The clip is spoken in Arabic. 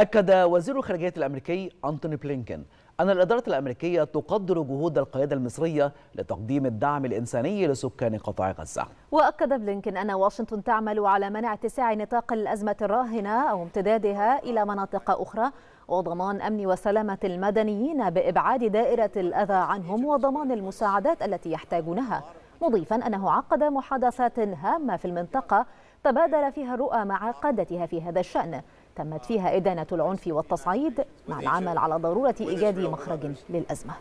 أكد وزير الخارجية الأمريكي أنتوني بلينكن أن الإدارة الأمريكية تقدر جهود القيادة المصرية لتقديم الدعم الإنساني لسكان قطاع غزة وأكد بلينكن أن واشنطن تعمل على منع اتساع نطاق الأزمة الراهنة أو امتدادها إلى مناطق أخرى وضمان أمن وسلامة المدنيين بإبعاد دائرة الأذى عنهم وضمان المساعدات التي يحتاجونها مضيفا أنه عقد محادثات هامة في المنطقة تبادل فيها الرؤى مع قادتها في هذا الشأن تمت فيها إدانة العنف والتصعيد مع العمل على ضرورة إيجاد مخرج للأزمة